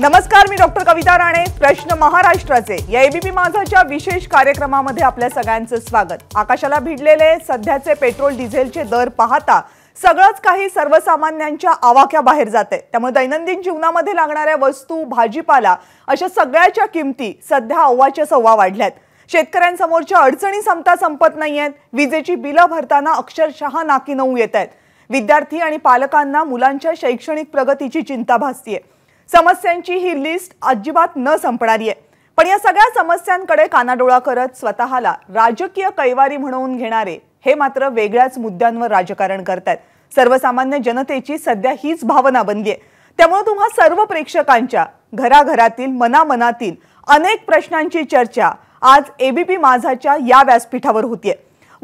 नमस्कार मी डॉक्टर कविता राणे प्रश्न महाराष्ट्राचे या एबीपी माझाच्या विशेष कार्यक्रमामध्ये आपल्या सगळ्यांचं स्वागत आकाशाला भिडलेले सध्याचे पेट्रोल डिझेलचे दर पाहता सगळंच काही सर्वसामान्यांच्या आवाक्या आवाक्याबाहेर जाते त्यामुळे दैनंदिन जीवनामध्ये लागणाऱ्या वस्तू भाजीपाला अशा सगळ्याच्या किमती सध्या अव्वाच्या सव्वा वाढल्यात शेतकऱ्यांसमोरच्या अडचणी संपता संपत नाही आहेत विजेची बिलं भरताना अक्षरशः नाकी नऊ येत आहेत विद्यार्थी आणि पालकांना मुलांच्या शैक्षणिक प्रगतीची चिंता भासतीये समस्यांची ही लिस्ट अजिबात न संपणारी आहे पण या सगळ्या समस्यांकडे कानाडोळा करत स्वतःला राजकीय कैवारी म्हणवून घेणारे हे मात्र वेगळ्याच मुद्द्यांवर राजकारण करतात सर्वसामान्य जनतेची सध्या हीच भावना बनली आहे त्यामुळे तुम्हा सर्व प्रेक्षकांच्या घराघरातील मनामनातील अनेक प्रश्नांची चर्चा आज एबीपी माझाच्या या व्यासपीठावर होतीये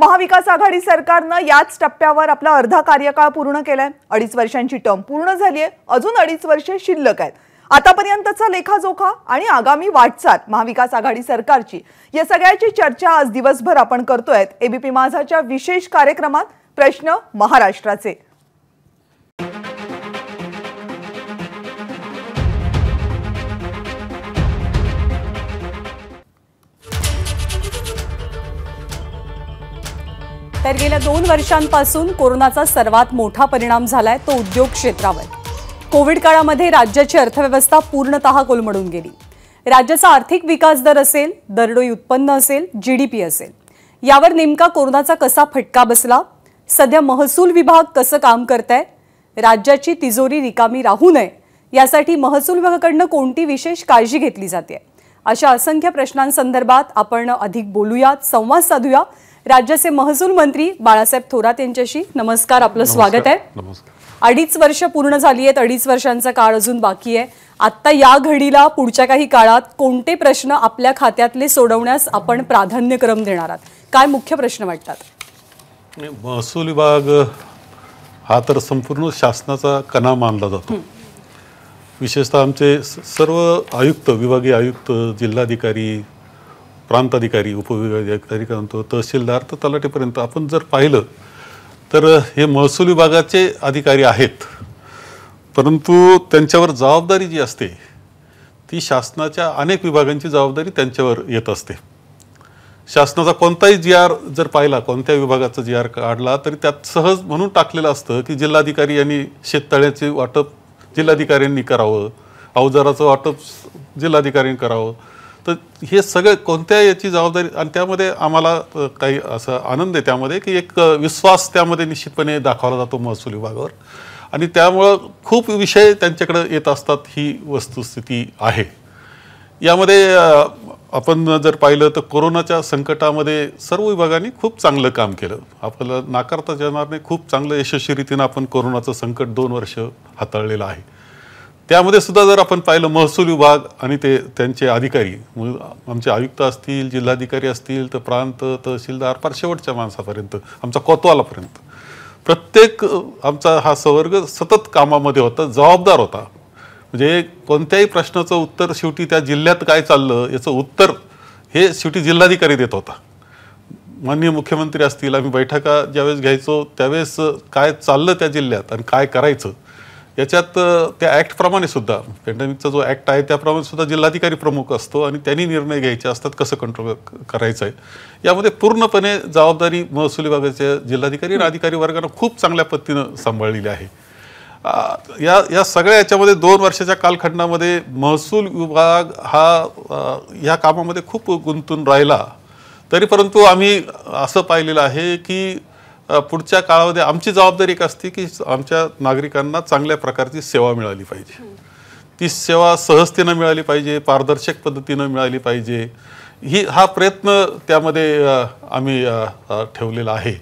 महाविकास आघाडी सरकारनं याच टप्प्यावर आपला अर्धा कार्यकाळ पूर्ण केलाय अडीच वर्षांची टर्म पूर्ण झाली आहे अजून अडीच वर्षे शिल्लक आहेत आतापर्यंतचा लेखाजोखा आणि आगामी वाटचाल महाविकास आघाडी सरकारची या सगळ्याची चर्चा आज दिवसभर आपण करतोय एबीपी माझाच्या विशेष कार्यक्रमात प्रश्न महाराष्ट्राचे तर गेल्या दोन वर्षांपासून कोरोनाचा सर्वात मोठा परिणाम झालाय तो उद्योग क्षेत्रावर कोविड काळामध्ये राज्याची अर्थव्यवस्था पूर्णतः कोलमडून गेली राज्याचा आर्थिक विकास दर असेल दरडोई उत्पन्न असेल जी असेल यावर नेमका कोरोनाचा कसा फटका बसला सध्या महसूल विभाग कसं काम करत आहे राज्याची तिजोरी रिकामी राहू नये यासाठी महसूल विभागाकडनं कोणती विशेष काळजी घेतली जाते अशा असंख्य प्रश्नांसंदर्भात आपण अधिक बोलूयात संवाद साधूया राज्याचे महसूल मंत्री बाळासाहेब थोरात यांच्याशी नमस्कार आपलं स्वागत आहे अडीच वर्ष पूर्ण झाली आहेत अडीच वर्षांचा काळ अजून बाकी आहे आत्ता या घडीला पुढच्या काही काळात कोणते प्रश्न आपल्या खात्यातले सोडवण्यास आपण प्राधान्यक्रम देणार आहात काय मुख्य प्रश्न वाटतात महसूल विभाग हा तर संपूर्ण शासनाचा कणा मानला जातो विशेषतः आमचे सर्व आयुक्त विभागीय आयुक्त जिल्हाधिकारी प्रांताधिकारी उपविभागाधिकारी म्हणतो तहसीलदार तर तलाटेपर्यंत आपण जर पाहिलं तर हे महसूल विभागाचे अधिकारी आहेत परंतु त्यांच्यावर जबाबदारी जी असते ती शासनाच्या अनेक विभागांची जबाबदारी त्यांच्यावर येत असते शासनाचा कोणताही जी आर जर पाहिला कोणत्या विभागाचा जी आर काढला तरी त्यात सहज म्हणून टाकलेलं असतं की जिल्हाधिकारी यांनी शेततळ्याचे वाटप जिल्हाधिकाऱ्यांनी करावं अवजाराचं वाटप जिल्हाधिकाऱ्यांनी करावं तर हे सगळं कोणत्या याची जबाबदारी आणि त्यामध्ये आम्हाला काही असं आनंद आहे त्यामध्ये की एक विश्वास त्यामध्ये निश्चितपणे दाखवला जातो महसूल विभागावर आणि त्यामुळं खूप विषय त्यांच्याकडे येत असतात ही वस्तुस्थिती आहे यामध्ये आपण जर पाहिलं तर कोरोनाच्या संकटामध्ये सर्व विभागांनी खूप चांगलं काम केलं आपलं नाकारता जाणार नाही खूप चांगलं यशस्वी आपण कोरोनाचं संकट दोन वर्ष हाताळलेलं आहे त्यामध्ये सुद्धा जर आपण पाहिलं महसूल विभाग आणि ते त्यांचे अधिकारी आमचे आयुक्त असतील जिल्हाधिकारी असतील तर प्रांत तहसीलदार फार शेवटच्या माणसापर्यंत आमचा कोतवालापर्यंत प्रत्येक आमचा हा संवर्ग सतत कामामध्ये होता जबाबदार होता म्हणजे कोणत्याही प्रश्नाचं उत्तर शेवटी त्या जिल्ह्यात काय चाललं याचं उत्तर हे शेवटी जिल्हाधिकारी देत होता माननीय मुख्यमंत्री असतील आम्ही बैठका ज्यावेळेस घ्यायचो त्यावेळेस काय चाललं त्या जिल्ह्यात आणि काय करायचं त्याच्यात त्या ॲक्टप्रमाणे सुद्धा पॅन्डेमिकचा जो ॲक्ट आहे त्याप्रमाणे सुद्धा जिल्हाधिकारी प्रमुख असतो आणि त्यांनी निर्णय घ्यायचे असतात कसं कंट्रोल करायचं आहे यामध्ये पूर्णपणे जबाबदारी महसूल विभागाच्या जिल्हाधिकारी आणि अधिकारी वर्गानं खूप चांगल्या पद्धतीनं सांभाळलेली आहे या या सगळ्या याच्यामध्ये दोन वर्षाच्या कालखंडामध्ये महसूल विभाग हा ह्या कामामध्ये खूप गुंतून राहिला तरी परंतु आम्ही असं पाहिलेलं आहे की पुढच्या काळामध्ये आमची जबाबदारी एक असते की आमच्या नागरिकांना चांगल्या प्रकारची सेवा मिळाली पाहिजे ती सेवा सहजतेनं मिळाली पाहिजे पारदर्शक पद्धतीनं मिळाली पाहिजे ही हा प्रयत्न त्यामध्ये आम्ही ठेवलेला आहे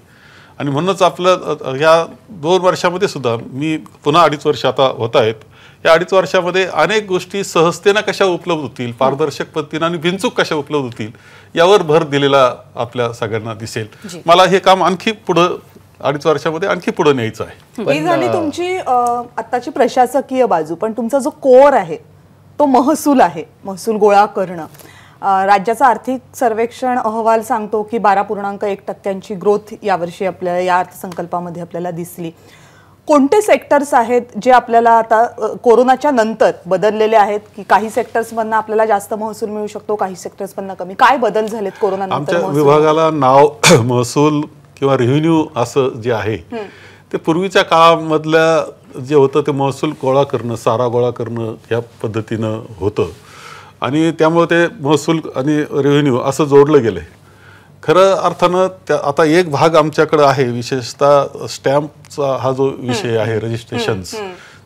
आणि म्हणूनच आपलं ह्या दोन वर्षामध्ये सुद्धा मी पुन्हा अडीच वर्ष आता होत आहेत या अडीच वर्षामध्ये अनेक गोष्टी सहजतेनं कशा उपलब्ध होतील पारदर्शक पद्धतीनं आणि भिंचूक कशा उपलब्ध होतील यावर भर दिलेला आपल्या सगळ्यांना दिसेल मला हे काम आणखी पुढे अडीच वर्षामध्ये आणखी पुढे न्यायचं आहे ही झाली तुमची आताची प्रशासकीय बाजू पण तुमचा जो कोर आहे तो महसूल आहे महसूल गोळा करणं राज्याचा आर्थिक सर्वेक्षण अहवाल सांगतो की बारा पूर्णांक एक टक्क्यांची ग्रोथ यावर्षी आपल्याला या अर्थसंकल्पामध्ये आपल्याला दिसली कोणते सेक्टर्स आहेत जे आपल्याला आता कोरोनाच्या नंतर बदललेले आहेत की काही सेक्टर्समधनं आपल्याला जास्त महसूल मिळू शकतो काही सेक्टर्समधनं कमी काय बदल झालेत कोरोना आमच्या विभागाला नाव महसूल किंवा रेव्हेन्यू असं जे आहे ते पूर्वीच्या काळामधल्या जे होतं ते महसूल गोळा करणं सारा गोळा करणं या पद्धतीनं होतं आणि त्यामुळे ते महसूल आणि रेव्हेन्यू असं जोडलं गेलं खरं अर्थानं त्या आता एक भाग आमच्याकडे आहे विशेषतः स्टॅम्पचा हा जो विषय आहे रजिस्ट्रेशन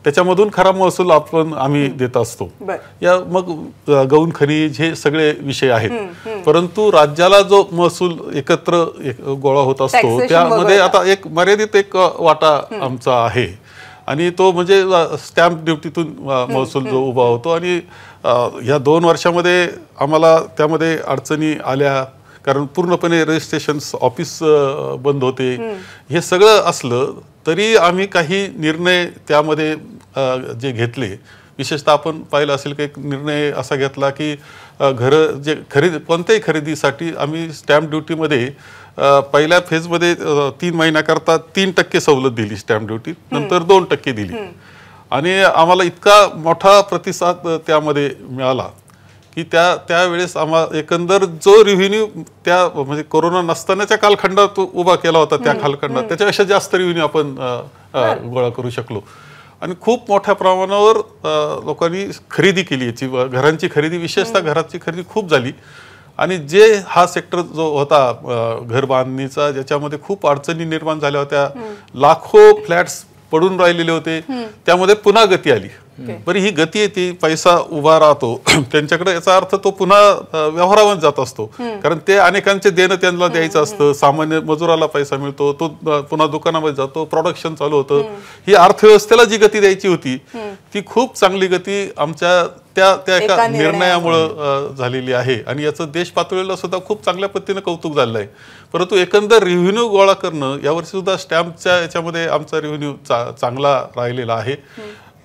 त्याच्यामधून खरा महसूल आपण आम्ही देत असतो या मग गौण खनिज हे सगळे विषय आहेत परंतु राज्याला जो महसूल एकत्र एक गोळा होत असतो त्यामध्ये आता एक मर्यादित एक वाटा आमचा आहे आणि तो म्हणजे स्टॅम्प ड्युटीतून महसूल जो उभा होतो आणि या दोन वर्षामध्ये आम्हाला त्यामध्ये अडचणी आल्या कारण पूर्णपणे रजिस्ट्रेशन ऑफिस बंद होते हे सगळं असलं तरी आम्ही काही निर्णय त्यामध्ये जे घेतले विशेषतः आपण पाहिलं असेल की एक निर्णय असा घेतला की घरं जे खरेदी कोणत्याही खरेदीसाठी आम्ही स्टॅम्प ड्युटीमध्ये पहिल्या फेजमध्ये तीन महिन्याकरता तीन टक्के सवलत दिली स्टॅम्प ड्युटी नंतर दोन टक्के दिली आणि आम्हाला इतका मोठा प्रतिसाद त्यामध्ये मिळाला की त्या त्यावेळेस आम्हा एकंदर जो रिव्हेन्यू त्या म्हणजे कोरोना नसतानाच्या कालखंडात उभा केला होता त्या कालखंडात त्याच्यापेक्षा जास्त रिव्हेन्यू आपण गोळा करू शकलो आणि खूप मोठ्या प्रमाणावर लोकांनी खरेदी केली याची घरांची खरेदी विशेषतः घराची खरेदी खूप झाली आणि जे हा सेक्टर जो होता घर बांधणीचा ज्याच्यामध्ये खूप अडचणी निर्माण झाल्या होत्या लाखो फ्लॅट्स पडून राहिलेले होते त्यामध्ये पुन्हा गती आली बरी ही गती ती पैसा उभा राहतो त्यांच्याकडे याचा अर्थ तो पुन्हा व्यवहारावर जात असतो कारण ते अनेकांचे देणं त्यांना द्यायचं असतं सामान्य मजुराला पैसा मिळतो तो पुन्हा दुकानामध्ये जातो प्रोडक्शन चालू होतं ही अर्थव्यवस्थेला जी गती द्यायची होती ती खूप चांगली गती आमच्या त्या त्या एका निर्णयामुळं झालेली आहे आणि याचं देश पातळीला सुद्धा खूप चांगल्या पद्धतीनं कौतुक झालेलं आहे परंतु एकंदर रेव्हेन्यू गोळा करणं यावर्षी सुद्धा स्टॅम्पच्या याच्यामध्ये आमचा रेव्हेन्यू चा चांगला राहिलेला आहे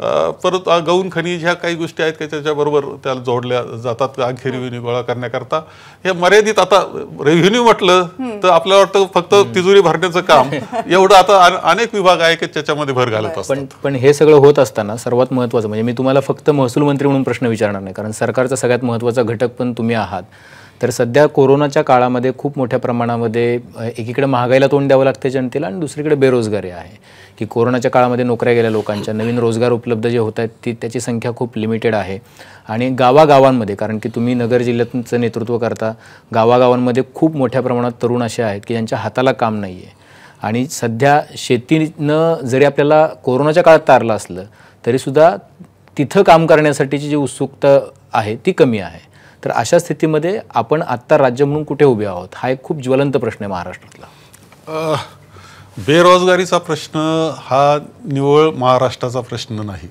परत गौण खनिज ह्या काही गोष्टी आहेत का त्याच्याबरोबर त्याला जोडल्या जातात आणखी रेव्हेन्यू गोळा करण्याकरता हे मर्यादित आता रेव्हेन्यू म्हटलं तर आपल्याला वाटतं फक्त तिजोरी भरण्याचं काम एवढं आता अनेक विभाग आहे की त्याच्यामध्ये भर घालत पण पण हे सगळं होत असताना सर्वात महत्वाचं म्हणजे मी तुम्हाला फक्त महसूल मंत्री म्हणून प्रश्न विचारणार नाही कारण सरकारचा सगळ्यात महत्वाचा घटक पण तुम्ही आहात तर सध्या कोरोनाच्या काळामध्ये खूप मोठ्या प्रमाणामध्ये एकीकडे महागाईला तोंड द्यावं लागते जनतेला आणि दुसरीकडे बेरोजगारी आहे की कोरोनाच्या काळामध्ये नोकऱ्या गेल्या लोकांच्या नवीन रोजगार उपलब्ध जे होत आहेत ती त्याची संख्या खूप लिमिटेड आहे आणि गावागावांमध्ये कारण की तुम्ही नगर जिल्ह्याचं नेतृत्व करता गावागावांमध्ये खूप मोठ्या प्रमाणात तरुण असे आहेत की ज्यांच्या हाताला काम नाही आहे आणि सध्या शेतीनं जरी आपल्याला कोरोनाच्या काळात तारलं असलं तरीसुद्धा तिथं काम करण्यासाठीची जी उत्सुकता आहे ती कमी आहे तर अशा स्थितीमध्ये आपण आत्ता राज्य म्हणून कुठे उभे आहोत हा एक खूप ज्वलंत प्रश्न आहे महाराष्ट्रातला बेरोजगारीचा प्रश्न हा निव्वळ महाराष्ट्राचा प्रश्न नाही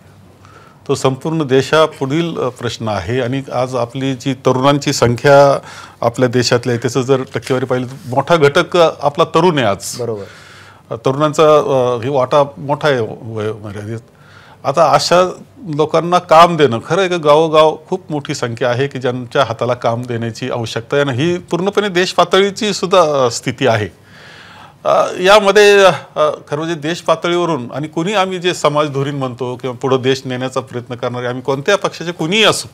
तो संपूर्ण देशापुढील प्रश्न आहे आणि आज आपली जी तरुणांची संख्या आपल्या देशातली आहे त्याचं जर टक्केवारी पाहिली तर मोठा घटक आपला तरुण आहे आज बरोबर तरुणांचा ही वाटा मोठा आहे मर्यादित आता अशा लोकांना काम देणं खरं आहे गावोगाव खूप मोठी संख्या आहे की ज्यांच्या हाताला काम देण्याची आवश्यकता आहे आणि ही पूर्णपणे देश पातळीची सुद्धा स्थिती आहे यामध्ये खरं म्हणजे देश पातळीवरून आणि कुणी आम्ही जे समाज धोरीण म्हणतो किंवा पुढं देश नेण्याचा प्रयत्न करणारे आम्ही कोणत्या पक्षाचे कुणीही असू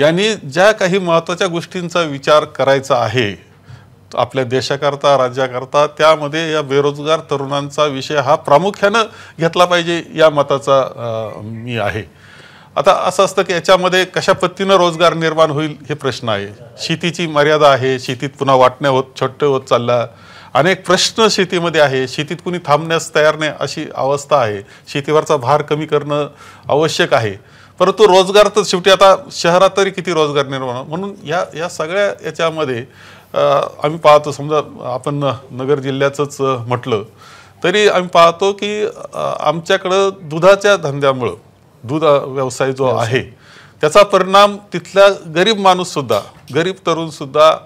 यांनी ज्या काही महत्त्वाच्या गोष्टींचा विचार करायचा आहे आपल्या देशाकरता राज्याकरता त्यामध्ये या बेरोजगार तरुणांचा विषय हा प्रामुख्यानं घेतला पाहिजे या मताचा मी आहे आता असं असतं की याच्यामध्ये कशा पद्धतीनं रोजगार निर्माण होईल हे प्रश्न आहे शेतीची मर्यादा आहे शेतीत पुन्हा वाटण्या होत छोटे होत चालला अनेक प्रश्न शेतीमध्ये आहे शेतीत कुणी थांबण्यास तयार नाही अशी अवस्था आहे शेतीवरचा भार कमी करणं आवश्यक आहे परंतु रोजगार तर शेवटी आता शहरात तरी किती रोजगार निर्माण म्हणून या या सगळ्या याच्यामध्ये आम्ही पाहतो समजा आपण नगर जिल्ह्याचंच म्हटलं तरी आम्ही पाहतो की आमच्याकडं दुधाच्या धंद्यामुळं दूध व्यवसाय जो आहे त्याचा परिणाम तिथल्या गरीब माणूससुद्धा गरीब तरुणसुद्धा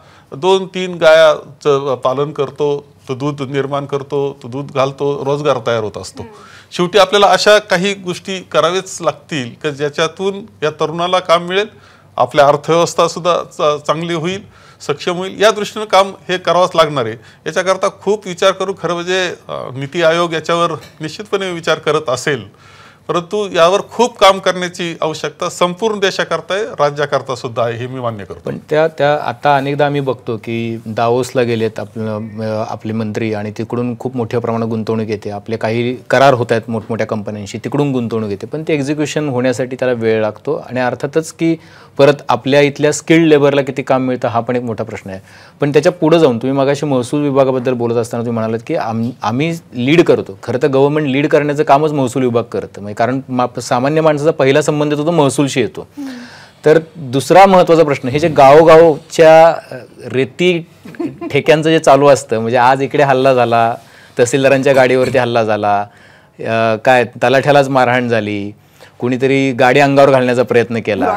दोन तीन गायाचं पालन करतो तो दूध निर्माण करतो तो दूध घालतो रोजगार तयार होत असतो शेवटी आपल्याला अशा काही गोष्टी करावेच लागतील की ज्याच्यातून या तरुणाला काम मिळेल आपल्या अर्थव्यवस्था सुद्धा चांगली होईल सक्षम होईल या दृष्टीनं काम हे करावंच लागणार आहे याच्याकरता खूप विचार करू खरं म्हणजे नीती आयोग याच्यावर निश्चितपणे विचार करत असेल परंतु यावर खूप काम करण्याची आवश्यकता संपूर्ण देशाकरता आहे राज्याकरता सुद्धा आहे हे मी मान्य करतो पण त्या त्या आता अनेकदा आम्ही बघतो की दावोसला गेलेत आपलं आपले मंत्री आणि तिकडून खूप मोठ्या प्रमाणात गुंतवणूक येते आपले काही करार होत आहेत मोठमोठ्या कंपन्यांशी तिकडून गुंतवणूक येते पण ते एक्झिक्युशन होण्यासाठी त्याला वेळ लागतो आणि अर्थातच की परत आपल्या इथल्या स्किल्ड लेबरला किती काम मिळतं हा पण एक मोठा प्रश्न आहे पण त्याच्या पुढे जाऊन तुम्ही मागाशी महसूल विभागाबद्दल बोलत असताना तुम्ही म्हणालात की आम आम्ही लीड करतो खरं तर गव्हर्नमेंट लीड करण्याचं कामच महसूल विभाग करतं कारण सामान्य माणसाचा पहिला संबंध येतो तो महसूलशी येतो तर दुसरा महत्वाचा प्रश्न हे जे गावोगावच्या रेती ठेक्यांचं जे चालू असतं म्हणजे आज इकडे हल्ला झाला तहसीलदारांच्या गाडीवरती हल्ला झाला काय तलाठ्यालाच मारहाण झाली कुणीतरी गाडी अंगावर घालण्याचा प्रयत्न केला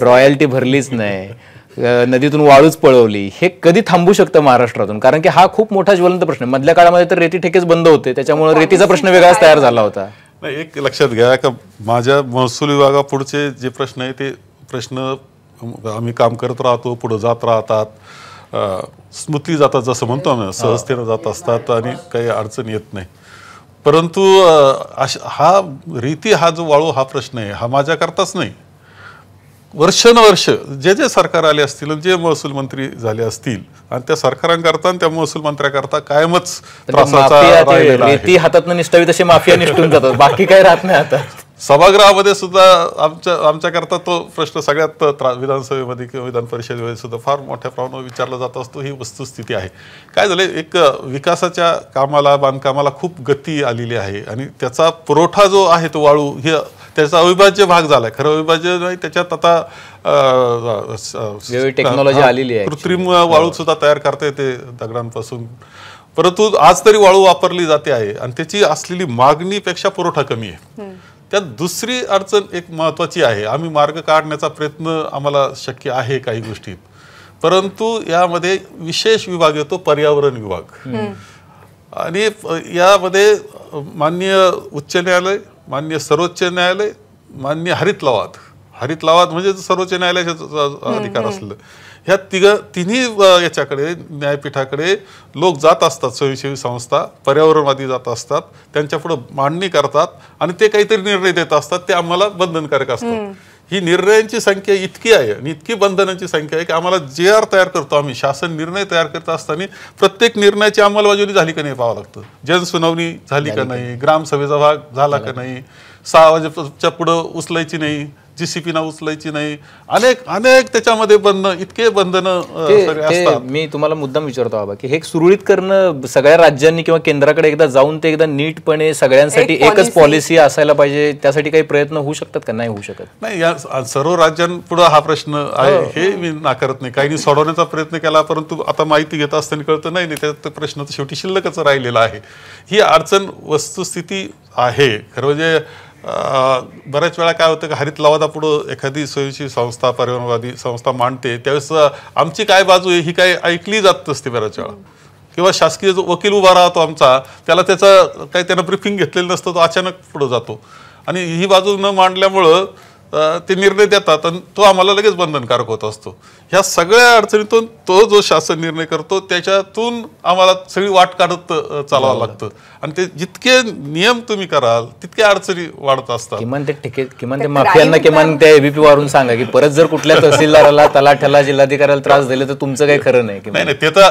रॉयल्टी भरलीच नाही नदीतून वाळूच पळवली हे कधी थांबू शकतं महाराष्ट्रातून कारण की हा खूप मोठा ज्वलंत प्रश्न मधल्या काळामध्ये तर रेती ठेकेच बंद होते त्याच्यामुळे रेतीचा प्रश्न वेगळाच तयार झाला होता नाही एक लक्षात घ्या का माझ्या महसूल विभागापुढचे जे प्रश्न आहे ते प्रश्न आम्ही काम करत राहतो पुढं जात राहतात स्मृती जातात जसं म्हणतो आम्ही हो. सहजतेनं जात असतात आणि काही अडचण येत नाही परंतु हा रीती हा जो वाळू हा प्रश्न आहे हा माझ्याकरताच नाही वर्षानुवर्ष जे जे सरकार आले असतील जे महसूल मंत्री झाले असतील आणि त्या सरकारांकरता त्या महसूल मंत्र्याकरता कायमच म्हणजे त्रासाचा हातात निष्ठावी तशी माफिया निष्ठून जातात बाकी काय राहत नाही आता सभागृहामध्ये सुद्धा आमच्या आमच्याकरता तो प्रश्न सगळ्यात विधानसभेमध्ये किंवा विधान परिषदेमध्ये सुद्धा फार मोठ्या प्रमाणावर विचारला जात असतो ही वस्तुस्थिती आहे काय झालं एक विकासाच्या कामाला बांधकामाला खूप गती आलेली आहे आणि त्याचा पुरवठा जो आहे तो वाळू हे त्याचा अविभाज्य भाग झाला खरं अविभाज्य नाही त्याच्यात आता टेक्नॉलॉजी आलेली आहे कृत्रिम वाळू हो. सुद्धा तयार करता येते दगडांपासून परंतु आज तरी वाळू वापरली जाते आहे आणि त्याची असलेली मागणीपेक्षा पुरवठा कमी आहे त्यात दुसरी अडचण एक महत्वाची आहे आम्ही मार्ग काढण्याचा प्रयत्न आम्हाला शक्य आहे काही गोष्टीत परंतु यामध्ये विशेष विभाग येतो पर्यावरण विभाग आणि यामध्ये मान्य उच्च न्यायालय मान्य सर्वोच्च न्यायालय मान्य हरित लवाद हरित लवाद म्हणजे सर्वोच्च न्यायालयाचा अधिकार असलं ह्या तिघ तिन्ही याच्याकडे न्यायपीठाकडे लोक जात असतात स्वयंसेवी संस्था पर्यावरणवादी जात असतात पुढं मांडणी करतात आणि ते काहीतरी निर्णय देत असतात ते आम्हाला बंधनकारक असतात ही निर्णयांची संख्या इतकी आहे आणि इतकी बंधनांची संख्या आहे की आम्हाला जे आर तयार करतो आम्ही शासन निर्णय तयार करत असताना प्रत्येक निर्णयाची अंमलबजावणी झाली का नाही पाहावं लागतं जनसुनावणी झाली का नाही ग्रामसभेचा भाग झाला का नाही सहा वाजेच्या पुढं उचलायची नाही जी सी पी ना उचलायची नाही अनेक अनेक त्याच्यामध्ये बंधन इतके बंधन मी तुम्हाला मुद्दाम विचारतो बाबा की हे सुरळीत करणं सगळ्या राज्यांनी किंवा केंद्राकडे एकदा जाऊन ते एकदा नीटपणे सगळ्यांसाठी एकच पॉलिसी असायला पाहिजे त्यासाठी काही प्रयत्न होऊ शकतात का नाही होऊ शकत नाही या सर्व राज्यांपुढे हा प्रश्न आहे हो. हे मी नाकारत नाही काही सोडवण्याचा प्रयत्न केला परंतु आता माहिती घेत असताना कळतं नाही त्यात प्रश्न शेवटी शिल्लकच राहिलेला आहे ही अडचण वस्तुस्थिती आहे खरं म्हणजे बऱ्याच वेळा काय होतं की हरित लवादा पुढं एखादी स्वयंशी संस्था पर्यावरणवादी संस्था मांडते त्यावेळेस आमची काय बाजू आहे ही काय ऐकली जात असते बऱ्याच वेळा किंवा शासकीय जो वकील उभा राहतो आमचा त्याला त्याचं काही त्यानं ब्रिफिंग घेतलेलं नसतं तो अचानक पुढं जातो आणि ही बाजू न मांडल्यामुळं ते निर्णय देतात आणि तो आम्हाला लगेच बंधनकारक होत असतो ह्या सगळ्या अडचणीतून तो जो शासन निर्णय करतो त्याच्यातून आम्हाला सगळी वाट काढत चालावं लागतं आणि ते जितके नियम तुम्ही कराल तितके अडचणी वाढत असतात किमान ते ठिके किमान ते माफियांना किमान त्या एबीपी वारून सांगा की परत जर कुठल्या तहसीलदाराला तलाठ्याला जिल्हाधिकाऱ्याला त्रास दिले तर तुमचं काही खरं नाही नाही नाही ते तर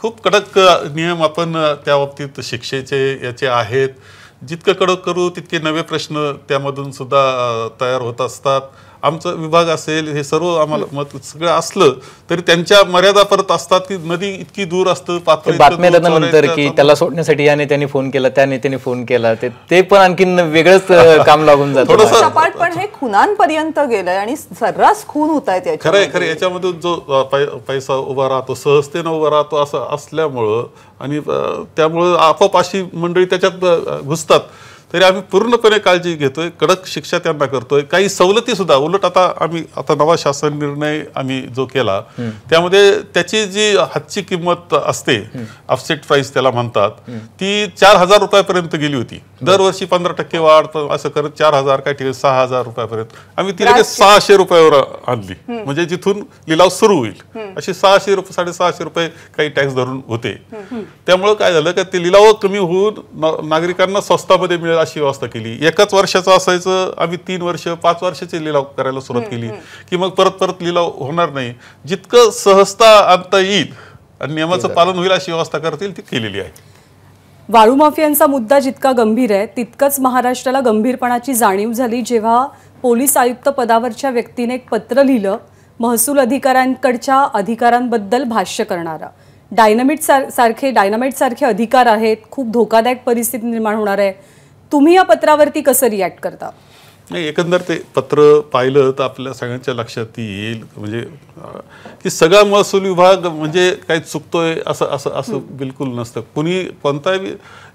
खूप कडक नियम आपण त्या बाबतीत शिक्षेचे याचे आहेत जितकं कडक करू तितके नवे प्रश्न त्यामधून सुद्धा तयार होत असतात आमचा विभाग असेल हे सर्व आम्हाला मत सगळं असलं तरी त्यांच्या मर्यादा परत असतात की नदी इतकी दूर असतं पात्र नंतर की त्याला सोडण्यासाठी याने त्यांनी फोन केला त्याने नेत्याने फोन केला ते पण आणखीन वेगळंच काम लागून जात सपाट पण हे खुनांपर्यंत गेलंय आणि सर्रास खून होत आहेत खरं खरं याच्यामध्ये जो पैसा उभा राहतो सहजतेनं उभा राहतो असं असल्यामुळं आणि त्यामुळं आपोआप अशी मंडळी त्याच्यात घुसतात तरी आम्ही पूर्णपणे काळजी घेतोय कडक शिक्षा त्यांना करतोय काही सवलती सुद्धा उलट आता आम्ही आता नवा शासन निर्णय आम्ही जो केला त्यामध्ये त्याची जी हातची किंमत असते ऑफसेट प्राईस त्याला म्हणतात ती चार हजार रुपयापर्यंत गेली होती दरवर्षी पंधरा टक्के वाढ असं करत चार हजार काही ठिकाणी सहा हजार रुपयापर्यंत आम्ही ती लगेच सहाशे रुपयावर आणली म्हणजे जिथून लिलाव सुरू होईल अशी सहाशे रुपये साडेसहाशे रुपये काही टॅक्स धरून होते त्यामुळे काय झालं का ते लिलाव कमी होऊन नागरिकांना स्वस्तामध्ये मिळेल वेळ अशी व्यवस्था केली एकाच वर्षाचं असायचं आम्ही तीन वर्ष पाच वर्षाचे लिलाव करायला सुरुवात केली की मग परत परत लिलाव होणार नाही जितकं सहजता आणता येईल आणि नियमाचं पालन होईल अशी व्यवस्था करतील ती केलेली आहे वाळू माफियांचा मुद्दा जितका गंभीर आहे तितकंच महाराष्ट्राला गंभीरपणाची जाणीव झाली जेव्हा पोलीस आयुक्त पदावरच्या व्यक्तीने एक पत्र लिहिलं महसूल अधिकाऱ्यांकडच्या अधिकारांबद्दल भाष्य करणारा डायनामिट सारखे डायनामाइट सारखे अधिकार आहेत खूप धोकादायक परिस्थिती निर्माण होणार आहे तुम्ही या पत्रावरती कसं रिॲक्ट करता नाही एकंदर ते पत्र पाहिलं तर आपल्या सगळ्यांच्या लक्षात येईल म्हणजे की सगळा महसूल विभाग म्हणजे काही चुकतोय असं असं असं बिलकुल नसतं कुणी कोणताही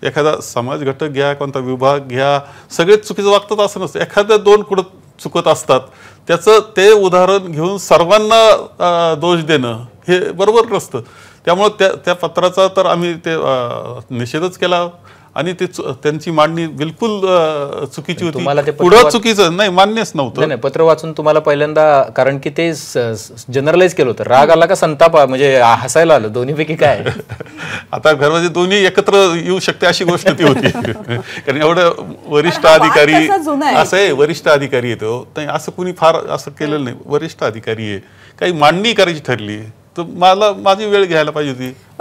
एखादा समाज घटक घ्या कोणता विभाग घ्या सगळेच चुकीचं वागतात असं नसतं एखाद्या दोन कुठं चुकत असतात त्याचं ते उदाहरण घेऊन सर्वांना दोष देणं हे बरोबर नसतं त्यामुळं त्या त्या पत्राचा तर आम्ही ते निषेधच केला आणि ते त्यांची मांडणी बिलकुल चुकीची होती पुढं चुकीचं नाही मान्यच नव्हतं नाही पत्र वाचून तुम्हाला पहिल्यांदा कारण की ते जनरलाइज केलं होतं राग आला का संताप म्हणजे हसायला आलं दोन्हीपैकी काय आता घर म्हणजे दोन्ही एकत्र येऊ शकते अशी गोष्ट ती होती कारण एवढं वरिष्ठ अधिकारी असं आहे वरिष्ठ अधिकारी येतो असं कुणी फार असं केलेलं नाही वरिष्ठ अधिकारी आहे काही मांडणी करायची ठरली तर मला माझी वेळ घ्यायला पाहिजे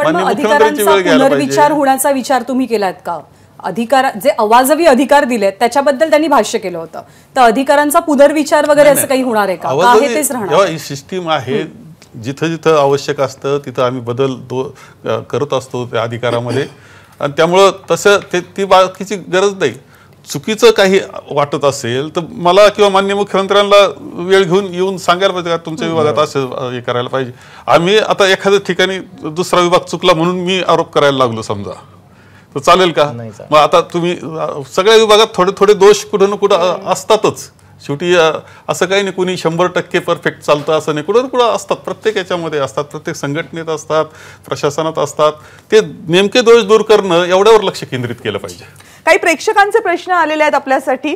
होती मुख्यमंत्र्यांची वेळ घ्यायला विचार होण्याचा विचार तुम्ही केलात का अधिकार जे अवाजवी अधिकार दिलेत त्याच्याबद्दल त्यांनी भाष्य केलं होतं तर अधिकारांचा पुनर्विचार वगैरे असं काही होणार आहे का तेच राहणार ही सिस्टीम आहे जिथं जिथं आवश्यक असतं तिथं आम्ही बदल करत असतो त्या अधिकारामध्ये आणि त्यामुळं तसं ते ती बाकीची गरज नाही चुकीचं काही वाटत असेल तर मला किंवा मान्य मुख्यमंत्र्यांना वेळ घेऊन येऊन सांगायला पाहिजे का तुमच्या विभागात असं हे करायला पाहिजे आम्ही आता एखाद्या ठिकाणी दुसरा विभाग चुकला म्हणून मी आरोप करायला लागलो समजा तर चालेल का मग आता तुम्ही सगळ्या विभागात थोडे थोडे दोष कुठं ना कुठं असतातच शेवटी असं काही नाही कुणी शंभर टक्के परफेक्ट चालतं असं नाही कुठं कुठं असतात प्रत्येक याच्यामध्ये असतात प्रत्येक संघटनेत असतात प्रशासनात असतात ते नेमके दोष दूर करणं एवढ्यावर लक्ष केंद्रित केलं पाहिजे काही प्रेक्षकांचे प्रश्न आलेले आहेत आपल्यासाठी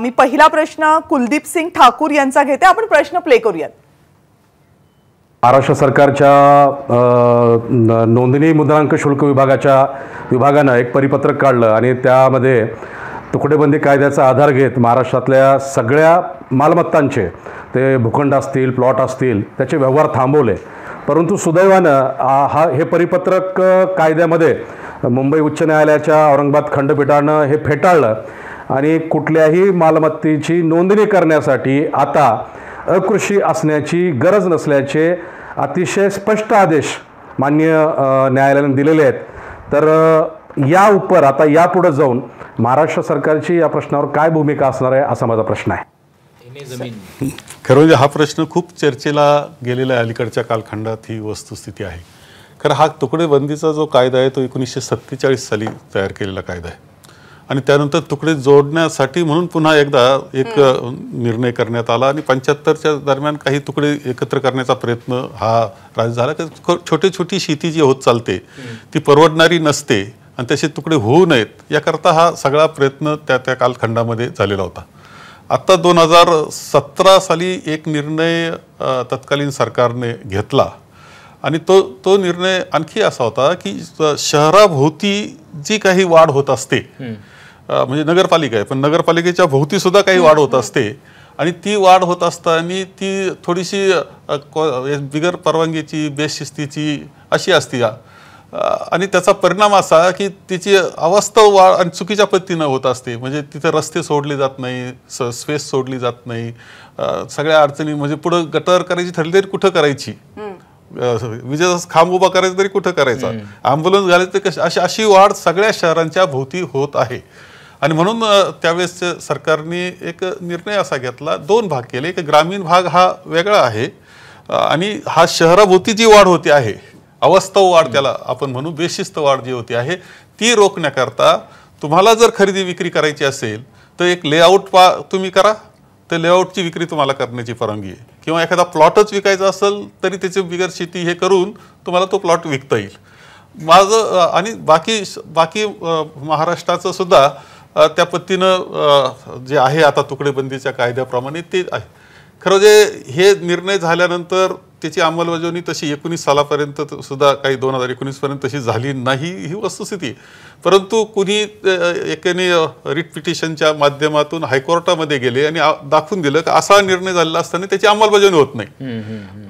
मी पहिला प्रश्न कुलदीप सिंग ठाकूर यांचा घेते आपण प्रश्न प्ले करूयात महाराष्ट्र सरकारच्या नोंदणी मुद्रांक शुल्क विभागाच्या विभागानं एक परिपत्रक काढलं आणि त्यामध्ये तुकडेबंदी कायद्याचा आधार घेत महाराष्ट्रातल्या सगळ्या मालमत्तांचे ते भूखंड असतील प्लॉट असतील त्याचे व्यवहार थांबवले परंतु सुदैवानं हा हे परिपत्रक कायद्यामध्ये मुंबई उच्च न्यायालयाच्या औरंगाबाद खंडपीठानं हे फेटाळलं आणि कुठल्याही मालमत्तेची नोंदणी करण्यासाठी आता अकृषी असण्याची गरज नसल्याचे अतिशय स्पष्ट आदेश मान्य न्यायालयाने दिलेले आहेत तर या उपर आता यापुढे जाऊन महाराष्ट्र सरकारची या प्रश्नावर काय भूमिका असणार आहे असा माझा प्रश्न आहे खरं म्हणजे हा प्रश्न खूप चर्चेला गेलेला आहे अलीकडच्या कालखंडात ही वस्तुस्थिती आहे खरं हा तुकडेबंदीचा जो कायदा आहे तो एकोणीसशे सत्तेचाळीस साली तयार केलेला कायदा आहे आणि त्यानंतर तुकडे जोडण्यासाठी म्हणून पुन्हा एकदा एक निर्णय करण्यात आला आणि पंच्याहत्तरच्या दरम्यान काही तुकडे एकत्र करण्याचा प्रयत्न हा राज्य झाला छोटे छोटी शेती जी होत चालते ती परवडणारी नसते आणि त्याचे तुकडे होऊ नयेत याकरता हा सगळा प्रयत्न त्या त्या कालखंडामध्ये झालेला होता आत्ता दोन हजार सतरा साली एक निर्णय तत्कालीन सरकारने घेतला आणि तो तो निर्णय आणखी असा होता की शहराभोवती जी काही वाढ होत असते म्हणजे नगरपालिका आहे पण नगरपालिकेच्या भोवतीसुद्धा काही वाढ होत असते आणि ती वाढ होत असताना ती थोडीशी बिगर परवानगीची बेशिस्तीची अशी असती आणि त्याचा परिणाम असा की तिची अवस्था वा आणि चुकीच्या पद्धतीनं होत असते म्हणजे तिथे रस्ते सोडले जात नाही स स्पेस सोडली जात नाही सगळ्या अडचणी म्हणजे पुढं गटर करायची ठरली तरी कुठं करायची विजेचा खांब उभा करायचा तरी कुठं करायचा ॲम्ब्युलन्स घालायचं कशी अशी अशी वाढ सगळ्या शहरांच्या भोवती होत आहे आणि म्हणून त्यावेळेस सरकारने एक निर्णय असा घेतला दोन भाग केले एक ग्रामीण भाग हा वेगळा आहे आणि हा शहराभोवती जी वाढ होती आहे अवस्तव वाढ त्याला आपण म्हणू बेशिस्त वाढ जी होती आहे ती रोखण्याकरता तुम्हाला जर खरेदी विक्री करायची असेल तर एक लेआउट पा तुम्ही करा तर लेआउटची विक्री तुम्हाला करण्याची परवानगी आहे किंवा एखादा प्लॉटच विकायचा असेल तरी त्याचे बिगर शेती हे करून तुम्हाला तो प्लॉट विकता येईल माझं आणि बाकी बाकी महाराष्ट्राचं सुद्धा त्या पद्धतीनं जे आहे आता तुकडेबंदीच्या कायद्याप्रमाणे ते आहे खरं जे हे निर्णय झाल्यानंतर त्याची अंमलबजावणी तशी एकोणीस सालापर्यंत सुद्धा काही दोन हजार एकोणीसपर्यंत तशी झाली नाही ही वस्तुस्थिती परंतु कुणी एकेने रिट पिटिशनच्या माध्यमातून हायकोर्टामध्ये गेले आणि दाखवून दिलं की असा निर्णय झालेला असताना त्याची अंमलबजावणी होत नाही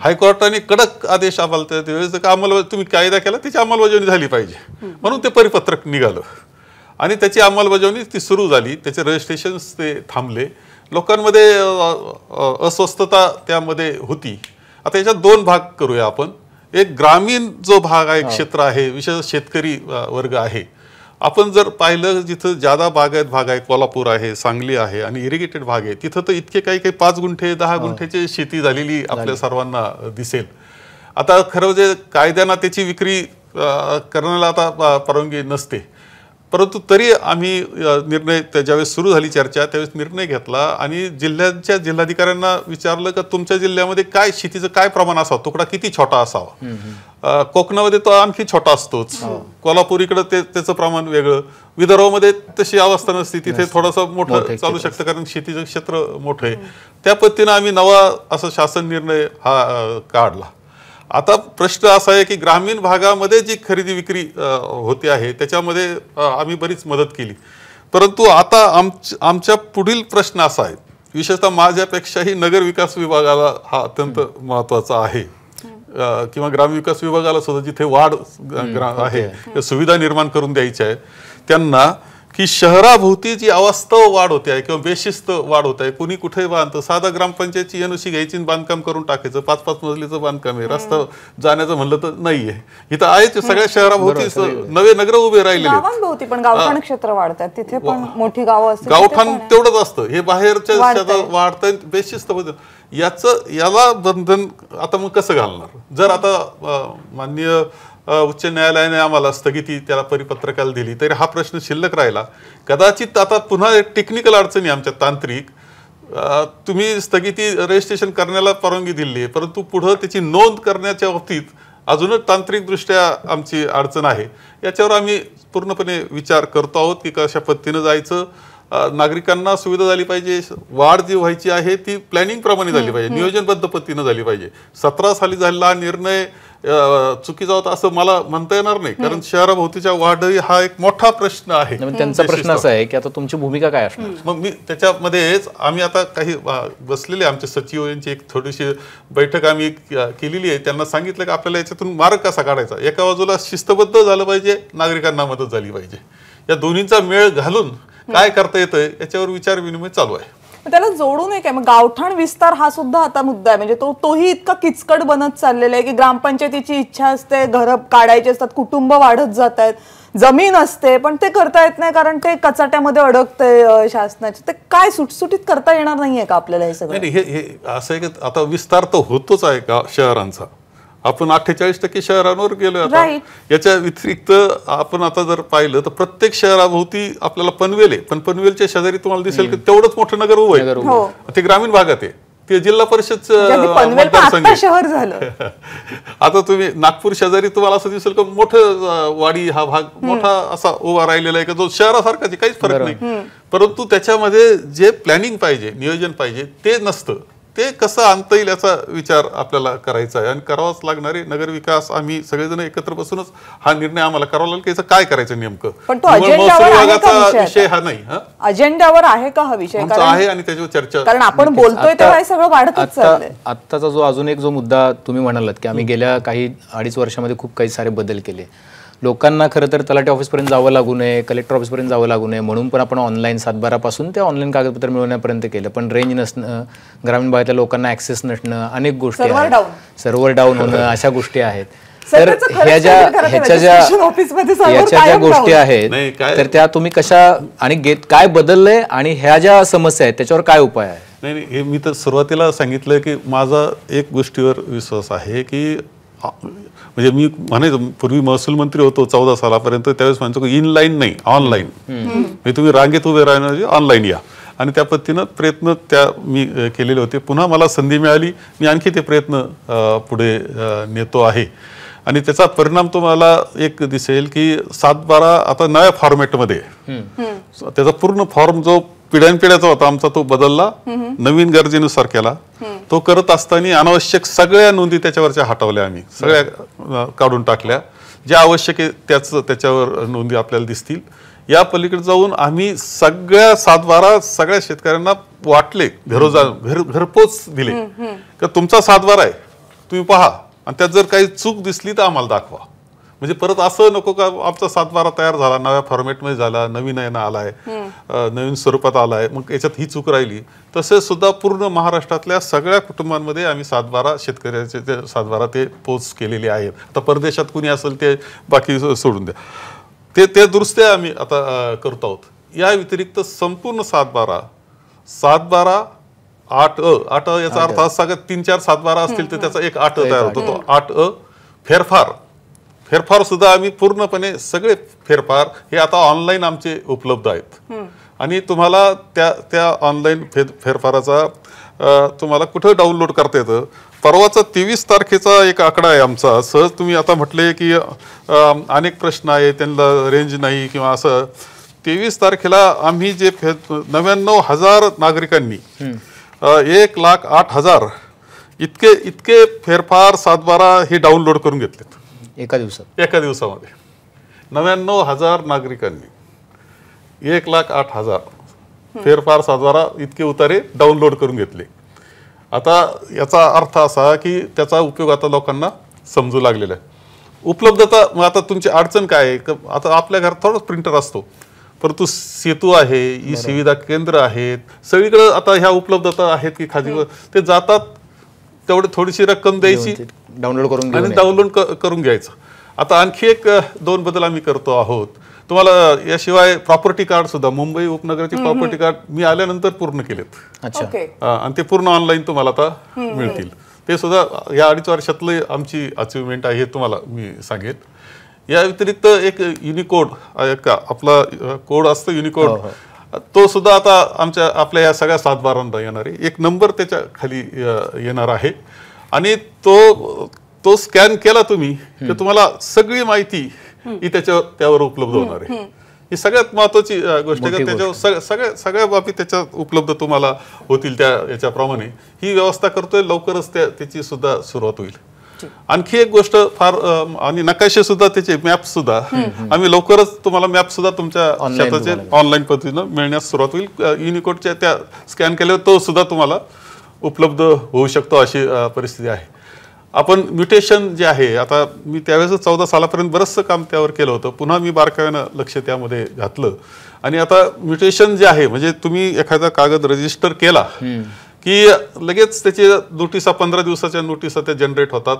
हायकोर्टाने कडक आदेश आम्हाला त्यावेळेस अंमलबजावणी तुम्ही कायदा केला त्याची अंमलबजावणी झाली पाहिजे म्हणून ते परिपत्रक निघालं आणि त्याची अंमलबजावणी ती सुरू झाली त्याचे रजिस्ट्रेशन ते थांबले लोकांमध्ये अस्वस्थता त्यामध्ये होती आता याच्यात दोन भाग करूया आपण एक ग्रामीण जो भाग आहे क्षेत्र आहे विशेष शेतकरी वर्ग आहे आपण जर पाहिलं जिथं जादा बागायत भाग आहे कोल्हापूर आहे सांगली आहे आणि इरिगेटेड भाग आहे तिथं तर इतके काही काही पाच गुंठे दहा गुंठेचे शेती झालेली आपल्या सर्वांना दिसेल आता खरं म्हणजे कायद्याना त्याची विक्री करण्याला आता परवानगी नसते परंतु तरी आम्ही निर्णय ज्यावेळेस सुरू झाली चर्चा त्यावेळेस निर्णय घेतला आणि जिल्ह्यांच्या जिल्हाधिकाऱ्यांना विचारलं का तुमच्या जिल्ह्यामध्ये काय शेतीचं काय प्रमाण असावं तुकडा किती छोटा असावा कोकणामध्ये तो आणखी छोटा असतोच हो. कोल्हापुरीकडे ते त्याचं प्रमाण वेगळं विदर्भामध्ये तशी अवस्था नसते तिथे थोडंसं मोठं चालू शकतं कारण शेतीचं क्षेत्र मोठं आहे त्या पद्धतीनं आम्ही नवा असा शासन निर्णय हा काढला आता प्रश्न असा आहे की ग्रामीण भागामध्ये जी खरेदी विक्री होते आहे त्याच्यामध्ये आम्ही बरीच मदत केली परंतु आता आम आमच्या पुढील प्रश्न असा आहे विशेषतः माझ्यापेक्षाही नगर विकास विभागाला हा अत्यंत महत्त्वाचा आहे किंवा ग्रामविकास विभागाला सुद्धा जिथे वाढ आहे सुविधा निर्माण करून द्यायच्या आहेत त्यांना की शहराभोवती जी अवास्तव वाढ होते आहे किंवा बेशिस्त वाढ होत आहे कुणी कुठे बांधतं साधा ग्रामपंचायतची अनुशी घ्यायची बांधकाम करून टाकायचं पाच पाच मजलीचं बांधकाम आहे रस्ता जाण्याचं म्हणलं तर नाहीये इथं आहे सगळ्या शहराभोवती नवे नगर उभे राहिले पण गावठाण क्षेत्र वाढतात तिथे पण मोठी गावं गावठाण तेवढंच असतं हे बाहेरच्या शेतात वाढत बेशिस्त याच याला बंधन आता मग कसं घालणार जर आता माननीय उच्च न्यायालयाने आम्हाला स्थगिती त्याला परिपत्रकाला दिली तरी हा प्रश्न शिल्लक राहिला कदाचित आता पुन्हा एक टेक्निकल अडचणी आमच्या तांत्रिक तुम्ही स्थगिती रजिस्ट्रेशन करण्याला परवानगी दिली आहे परंतु पुढं त्याची नोंद करण्याच्या बाबतीत अजूनच तांत्रिकदृष्ट्या आमची अडचण आहे याच्यावर आम्ही पूर्णपणे विचार करतो आहोत की कशा पद्धतीनं जायचं नागरिकांना सुविधा झाली पाहिजे वाढ जी व्हायची आहे ती प्लॅनिंगप्रमाणे झाली पाहिजे नियोजनबद्ध पद्धतीनं झाली पाहिजे सतरा साली झालेला निर्णय चुकीचा होता असं मला म्हणता येणार नाही कारण शहराभोवतीच्या वाढही हा एक मोठा प्रश्न आहे त्यांचा प्रश्न असा आहे की आता तुमची भूमिका काय असणार मग मी त्याच्यामध्येच आम्ही आता काही बसलेले आमचे सचिव यांची एक थोडीशी बैठक आम्ही केलेली आहे त्यांना सांगितलं की आपल्याला याच्यातून मार्ग कसा काढायचा एका बाजूला शिस्तबद्ध झालं पाहिजे नागरिकांना मदत झाली पाहिजे या दोन्हींचा मेळ घालून काय करता येतं याच्यावर विचारविनिमय चालू आहे त्याला जोडून एक आहे मग गावठाण विस्तार हा सुद्धा आता मुद्दा आहे म्हणजे तो तोही इतका किचकट बनत चाललेला आहे की ग्रामपंचायतीची इच्छा असते घरं काढायची असतात कुटुंब वाढत जात आहेत जमीन असते पण ते करता येत नाही कारण ते कचाट्यामध्ये अडकते शासनाचे ते काय सुटसुटीत करता येणार नाहीये का आपल्याला हे सगळं असं आहे की आता विस्तार तर होतोच आहे का शहरांचा आपण अठ्ठेचाळीस टक्के शहरांवर गेलो आता याच्या व्यतिरिक्त आपण आता जर पाहिलं तर प्रत्येक शहराभोवती आपल्याला पनवेल आहे पण पनवेलच्या शेजारी तुम्हाला दिसेल की तेवढंच मोठं नगर उभं हो. आहे ते ग्रामीण भागात आहे ते जिल्हा परिषद म्हणजे शहर झालं आता तुम्ही नागपूर शेजारी तुम्हाला असं दिसेल की मोठ वाडी हा भाग मोठा असा उभा राहिलेला आहे का जो शहरासारखा काहीच फरक नाही परंतु त्याच्यामध्ये जे प्लॅनिंग पाहिजे नियोजन पाहिजे ते नसतं ते कसं आणता येईल याचा विचार आपल्याला करायचा आहे आणि करावाच लागणारे नगरविकास आम्ही सगळेजण एकत्र बसूनच हा निर्णय आम्हाला करावा लागेल की याचं काय करायचं नेमकं विषय हा नाही अजेंड्यावर आहे का हा विषय आहे आणि त्याच्यावर चर्चा कारण आपण बोलतोय तेव्हा सगळं वाढत आत्ताचा जो अजून एक जो मुद्दा तुम्ही म्हणालात की आम्ही गेल्या काही अडीच वर्षामध्ये खूप काही सारे बदल केले लोकांना खरं तर तलाठी ऑफिसपर्यंत जावं लागू नये कलेक्टर ऑफिसपर्यंत जावं लागू नये म्हणून पण आपण ऑनलाईन सातबारापासून ते ऑनलाईन कागदपत्र मिळवण्यापर्यंत केलं पण रेंज नसणं ग्रामीण भागातल्या लोकांना ऍक्सेस नसणं अनेक गोष्टी सर्व्हर डाऊन होणं अशा गोष्टी आहेत तर ह्या ज्या म्हणजे ह्याच्या ज्या ह्याच्या ज्या गोष्टी आहेत तर त्या तुम्ही कशा आणि काय बदललंय आणि ह्या ज्या समस्या आहेत त्याच्यावर काय उपाय आहे नाही हे मी तर सुरुवातीला सांगितलं की माझा एक गोष्टीवर विश्वास आहे की म्हणजे मी म्हणायचं पूर्वी महसूल मंत्री होतो चौदा सालापर्यंत त्यावेळेस म्हणतो की इनलाईन नाही ऑनलाईन म्हणजे तुम्ही रांगेत उभे राहण्याची म्हणजे ऑनलाईन या आणि त्या पद्धतीनं प्रयत्न त्या मी केलेले होते पुन्हा मला संधी मिळाली मी आणखी ते प्रयत्न पुढे नेतो आहे आणि त्याचा परिणाम तुम्हाला एक दिसेल की सात बारा आता नव्या फॉर्मॅटमध्ये त्याचा पूर्ण फॉर्म जो पिढ्यानपिढ्याचा होता आमचा तो बदलला नवीन गरजेनुसार केला तो करत असताना अनावश्यक सगळ्या नोंदी त्याच्यावरच्या हटवल्या आम्ही सगळ्या काढून टाकल्या ज्या आवश्यक आहे त्याच त्याच्यावर नोंदी आपल्याला दिसतील या पलीकडे जाऊन आम्ही सगळ्या सातबारा सगळ्या शेतकऱ्यांना वाटले घरोजा घर घरपोच दिले तर तुमचा सातबारा आहे तुम्ही पहा आणि त्यात जर काही चूक दिसली तर आम्हाला दाखवा म्हणजे परत असं नको का आमचा सातबारा तयार झाला नव्या फॉर्मॅटमध्ये झाला नवीन आहे आलाय नवीन स्वरूपात आलाय मग याच्यात ही चूक राहिली तसेच सुद्धा पूर्ण महाराष्ट्रातल्या सगळ्या कुटुंबांमध्ये आम्ही सातबारा शेतकऱ्याचे ते सातबारा ते पोच केलेले आहेत आता परदेशात कुणी असेल ते बाकी सोडून द्या ते ते दुरुस्त्या आम्ही आता करत आहोत या व्यतिरिक्त संपूर्ण सातबारा सातबारा आठ अ आठ याचा अर्थ असा का तीन चार सात बारा असतील तर त्याचा एक आठ अ तयार होतो तो आठ अ फेरफार फेरफार सुद्धा आम्ही पूर्णपणे सगळे फेरफार हे आता ऑनलाईन आमचे उपलब्ध आहेत आणि तुम्हाला त्या त्या ऑनलाईन फेरफाराचा तुम्हाला कुठं डाउनलोड करता येतं परवाचा तेवीस तारखेचा एक आकडा आहे आमचा सहज तुम्ही आता म्हटले की अनेक प्रश्न आहे त्यांना रेंज नाही किंवा असं तेवीस तारखेला आम्ही जे फे नव्याण्णव हजार नागरिकांनी एक लाख आठ हजार इतके इतके फेरफार सातबारा हे डाउनलोड करून घेतलेत एका दिवसात एका दिवसामध्ये नव्याण्णव हजार नागरिकांनी एक लाख आठ हजार फेरफार सातबारा इतके उतारे डाउनलोड करून घेतले आता याचा अर्थ असा की त्याचा उपयोग आता लोकांना समजू लागलेला आहे उपलब्धता मग आता तुमची अडचण काय आहे आता आपल्या घरात थोडं प्रिंटर असतो परंतु सेतू आहे ई सुविधा केंद्र आहेत सगळीकडे आता ह्या उपलब्धता आहेत की खाजगी ते जातात तेवढे थोडीशी रक्कम द्यायची डाउनलोड करून आणि डाउनलोड करून घ्यायचं आता आणखी एक दोन बदल आम्ही करतो आहोत तुम्हाला याशिवाय प्रॉपर्टी कार्ड सुद्धा मुंबई उपनगराचे प्रॉपर्टी कार्ड मी आल्यानंतर पूर्ण केलेत अच्छा आणि ते पूर्ण ऑनलाईन तुम्हाला आता मिळतील ते सुद्धा या अडीच वर्षातले आमची अचिव्हमेंट आहे तुम्हाला मी सांगेन या व्यतिरिक्त एक युनिकोड का आपला कोड असतो युनिकोड हो, हो. तो सुद्धा आता आमच्या आपल्या या सगळ्या सातबारांना येणार आहे एक नंबर त्याच्या खाली येणार आहे आणि तो तो स्कॅन केला तुम्ही तर तुम्हाला सगळी माहिती ही त्याच्यावर त्यावर उपलब्ध होणार आहे ही सगळ्यात महत्वाची गोष्ट आहे त्याच्यावर सगळ्या सगळ्या बाबी त्याच्यात उपलब्ध तुम्हाला होतील त्या याच्याप्रमाणे ही व्यवस्था करतोय लवकरच त्या त्याची सुद्धा सुरुवात होईल आणखी एक गोष्ट फार आणि नकाशे सुद्धा त्याचे मॅप सुद्धा आम्ही लवकरच तुम्हाला मॅप सुद्धा तुमच्या शेताचे ऑनलाईन पद्धतीनं मिळण्यास सुरुवात होईल युनिकोडच्या त्या स्कॅन केल्यावर तो सुद्धा तुम्हाला उपलब्ध होऊ शकतो अशी परिस्थिती आहे आपण म्युटेशन जे आहे आता मी त्यावेळेस चौदा सालापर्यंत बरंचसं काम त्यावर केलं होतं पुन्हा मी बारकाव्यानं लक्ष त्यामध्ये घातलं आणि आता म्युटेशन जे आहे म्हणजे तुम्ही एखादा कागद रजिस्टर केला की लगेच त्याचे नोटिसा पंधरा दिवसाच्या नोटिसा त्या जनरेट होतात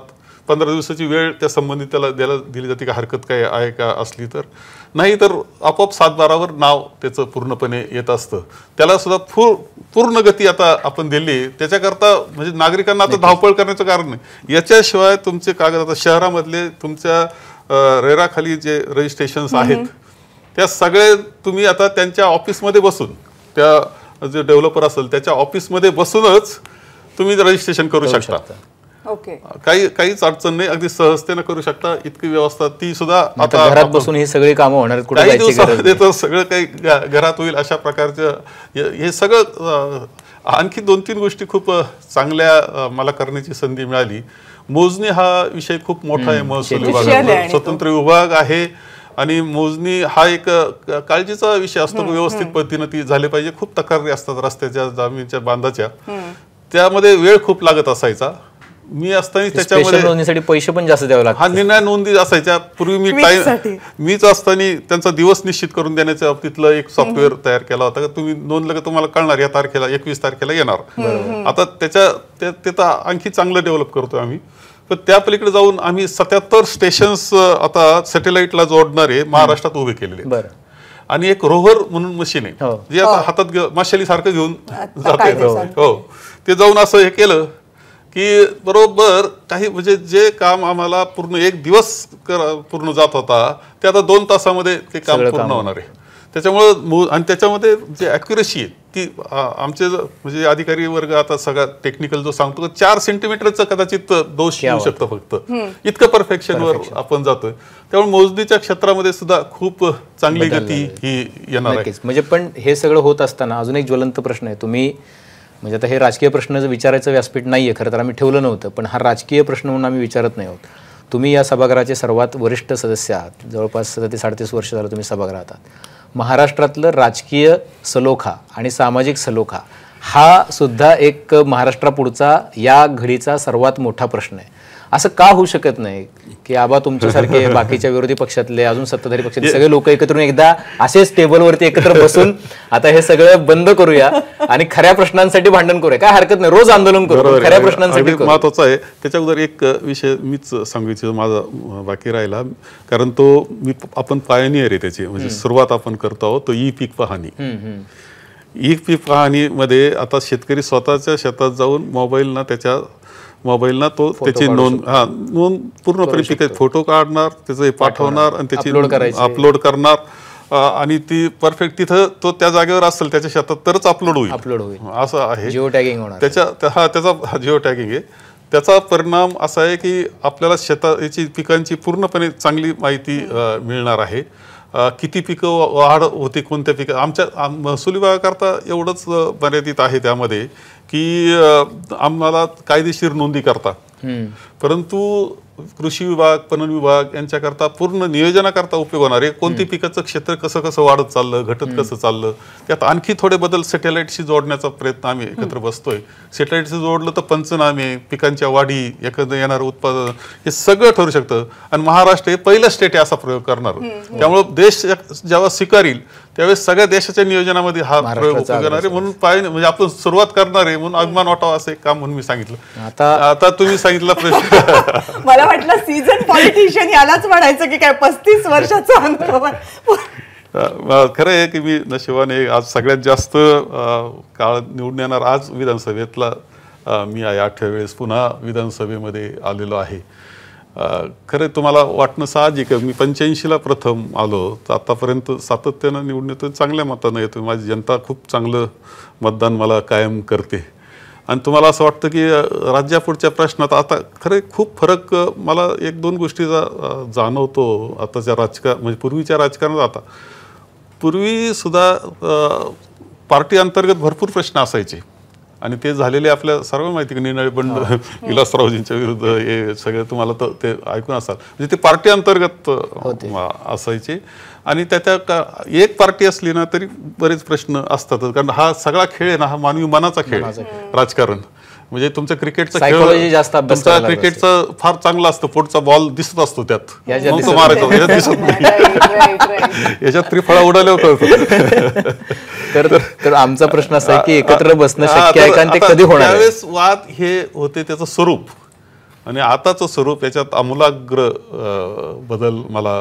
पंधरा दिवसाची वेळ त्या संबंधित त्याला द्यायला दिली जाते का हरकत काय आहे का असली तर नाही तर आपोआप सात बारावर नाव त्याचं पूर्णपणे येत असतं त्याला सुद्धा फू पूर्ण गती आता आपण दिली त्याच्याकरता म्हणजे नागरिकांना आता धावपळ करण्याचं कारण नाही याच्याशिवाय तुमचे कागद आता शहरामधले तुमच्या रेराखाली जे रजिस्ट्रेशन्स आहेत त्या सगळे तुम्ही आता त्यांच्या ऑफिसमध्ये बसून त्या जे डेव्हलपर असेल त्याच्या ऑफिसमध्ये बसूनच तुम्ही रजिस्ट्रेशन करू शकता ओके काही काहीच अडचण नाही अगदी सहजतेने करू शकता इतकी व्यवस्था ती सुद्धा आता घरात बसून ही सगळी कामं होणार सगळं काही घरात होईल अशा प्रकारचं हे सगळं आणखी दोन तीन गोष्टी खूप चांगल्या मला करण्याची संधी मिळाली मोजणी हा विषय खूप मोठा आहे महसूल विभाग स्वतंत्र विभाग आहे आणि मोजणी हा एक काळजीचा विषय असतो व्यवस्थित पद्धतीनं ती झाली पाहिजे खूप तक्रारी असतात रस्त्याच्या जमिनीच्या बांधाच्या त्यामध्ये वेळ खूप लागत असायचा मी असताना त्याच्यामध्ये नोंदीसाठी पैसे पण जास्त द्यावे लागतात हा निर्णय नोंदी असायच्या पूर्वी मी टाइम मीच असताना त्यांचा दिवस निश्चित करून देण्याच्या बाबतीतलं एक सॉफ्टवेअर तयार केला होता तुम्ही नोंदलं का तुम्हाला कळणार या तारखेला एकवीस तारखेला येणार आता त्याच्या ते आणखी चांगलं डेव्हलप करतोय आम्ही तर त्या पलीकडे जाऊन आम्ही सत्याहत्तर स्टेशन्स आता सॅटेलाइटला जोडणारे महाराष्ट्रात उभे केलेले आणि एक रोव्हर म्हणून मशीन आहे हो. जे आता हो. हातात माशाली सारखं घेऊन जाते हो. हो ते जाऊन असं हे केलं की बरोबर काही म्हणजे जे काम आम्हाला पूर्ण एक दिवस पूर्ण जात होता ते आता दोन तासामध्ये ते काम पूर्ण होणार आहे त्याच्यामुळं आणि त्याच्यामध्ये जे ॲक्युरेसी आहे ती आमचे म्हणजे अधिकारी वर्ग आता सगळा टेक्निकल जो सांगतो चार सेंटीमीटरचा कदाचित दोष येऊ शकतो फक्त इतकं परफेक्शनवर आपण जातोय त्यामुळे मोजणीच्या क्षेत्रामध्ये सुद्धा खूप चांगली गती ही येणार आहे म्हणजे पण हे सगळं होत असताना अजून एक ज्वलंत प्रश्न आहे तुम्ही म्हणजे आता हे राजकीय प्रश्न विचारायचं व्यासपीठ नाहीये खरं तर आम्ही ठेवलं नव्हतं पण हा राजकीय प्रश्न म्हणून आम्ही विचारत नाही आहोत तुम्ही या सभागृहाचे सर्वात वरिष्ठ सदस्य आहात जवळपास सदतीस साडतीस वर्ष झालं तुम्ही सभागृहात आहात महाराष्ट्रातलं राजकीय सलोखा आणि सामाजिक सलोखा हा सुद्धा एक महाराष्ट्रापुढचा या घडीचा सर्वात मोठा प्रश्न आहे असं का होऊ शकत नाही की आबा तुमच्यासारखे बाकीच्या विरोधी पक्षातले अजून सत्ताधारी पक्षातले सगळे लोक एकत्र एकदा असेच टेबलवरती एकत्र बसून आता हे सगळं बंद करूया आणि खऱ्या प्रश्नांसाठी भांडण करूया काय हरकत नाही रोज आंदोलन करू खऱ्या प्रश्नांसाठी महत्वाचं आहे त्याच्या एक विषय मीच सांगू इच्छितो माझा बाकी राहिला कारण तो मी आपण पायनियर आहे त्याची म्हणजे सुरुवात आपण करतो आहोत तो ई पीक पाहणी ई पीक मध्ये आता शेतकरी स्वतःच्या शेतात जाऊन मोबाईल ना त्याच्या मोबाईलना तो त्याची नोंद हा नोंद पूर्णपणे ती फोटो काढणार त्याचं पाठवणार आणि त्याची अपलोड करणार आणि ती परफेक्ट तिथं तो त्या जागेवर असेल त्याच्या शेतात तरच अपलोड होईल अपलोड होईल असं आहे जिओ टॅगिंग त्याच्या हा त्याचा जिओ टॅगिंग आहे त्याचा परिणाम असा आहे की आपल्याला शेता याची पिकांची पूर्णपणे चांगली माहिती मिळणार आहे किती पिकं वाढ होते कोणत्या पिकं आमच्या आम विभागाकरता एवढंच मर्यादित आहे त्यामध्ये की आम्हाला कायदेशीर नोंदी करता परंतु कृषी विभाग पणन विभाग यांच्याकरता पूर्ण नियोजनाकरता उपयोग होणार आहे कोणती पिकाचं क्षेत्र कसं कसं वाढत चाललं घटत कसं चाललं त्यात आणखी थोडे बदल सॅटेलाईटशी जोडण्याचा प्रयत्न आम्ही एकत्र बसतोय सॅटेलाईटशी जोडलं तर पंचनामे पिकांच्या वाढी एकत्र येणारं उत्पादन हे सगळं ठरू शकतं आणि महाराष्ट्र हे पहिलं स्टेट आहे असा प्रयोग करणार त्यामुळं देश जेव्हा स्वीकारील त्यावेळेस सगळ्या देशाच्या नियोजनामध्ये हा प्रयोग करणारे म्हणून पाहिजे म्हणजे आपण सुरुवात करणार आहे म्हणून अभिमान वाटावा असं काम म्हणून मी सांगितलं आता तुम्ही सांगितलं प्रश्न मला वाटलं सीझन पॉलिटिशियन यालाच म्हणायचं की काय पस्तीस वर्षाचा अनुभव खरं आहे की मी नशिबाने आज सगळ्यात जास्त काळ निवडून येणार आज विधानसभेतला मी आठव्या वेळेस पुन्हा विधानसभेमध्ये आलेलो आहे खरे तुम्हाला वाटणं साहजिक आहे मी पंच्याऐंशीला प्रथम आलो तर आतापर्यंत सातत्यानं निवडून येतो चांगल्या मतानं येतो माझी जनता खूप चांगलं मतदान मला कायम करते आणि तुम्हाला असं वाटतं की राज्यापुढच्या प्रश्नात आता खरे खूप फरक मला एक दोन गोष्टीचा जाणवतो आताच्या राजकार म्हणजे पूर्वीच्या राजकारणात आता पूर्वीसुद्धा पार्टी अंतर्गत भरपूर प्रश्न असायचे आणि ते झालेले आपल्या सर्व माहिती निर्णय पण बंड विलासरावजींच्या विरुद्ध हे सगळे तुम्हाला तर ते ऐकून असाल म्हणजे ते पार्टी अंतर्गत असायचे आणि त्या का एक पार्टी असली ना तरी बरेच प्रश्न असतातच कारण हा सगळा खेळ आहे ना हा मानवी मनाचा खेळ राजकारण म्हणजे तुमचं खेळ जास्त तुमचा क्रिकेटचं फार चांगला असतं पुढचा बॉल दिसत असतो त्यात मारायचं याच्यात दिसत नाही याच्यात त्रिफळा उडाल्या कळतो तर तर आमचा प्रश्न असा की एकत्र बसणं शक्य आहे कारण ते कधी होणार त्यावेळेस वाद हे होते त्याचं स्वरूप आणि आताचं स्वरूप याच्यात आमूलाग्र बदल मला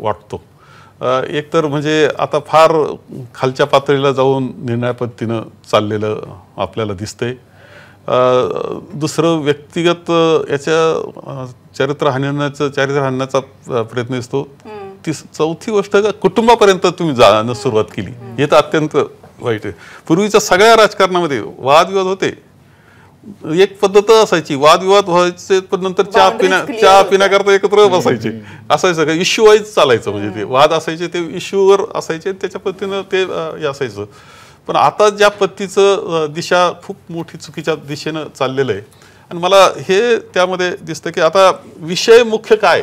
वाटतो एकतर म्हणजे आता फार खालच्या पातळीला जाऊन निर्णयापद्धतीनं चाललेलं आपल्याला दिसतंय दुसरं व्यक्तिगत याच्या चरित्र हाणण्याचा चारित्र हाणण्याचा प्रयत्न असतो ती चौथी गोष्ट कुटुंबापर्यंत तुम्ही जाणं सुरुवात केली हे तर अत्यंत वाईट आहे पूर्वीच्या सगळ्या राजकारणामध्ये वादविवाद होते एक पद्धत असायची वादविवाद व्हायचे पण नंतर चहा पिण्या चहा पिण्याकरता एकत्र बसायचे असायचं का इश्यू वाईज चालायचं म्हणजे ते वाद असायचे ते इश्यूवर असायचे त्याच्या पद्धतीनं ते असायचं पण आता ज्या पत्तीचं दिशा खूप मोठी चुकीच्या दिशेनं चाललेलं आहे आणि मला हे त्यामध्ये दिसतं की आता विषय मुख्य काय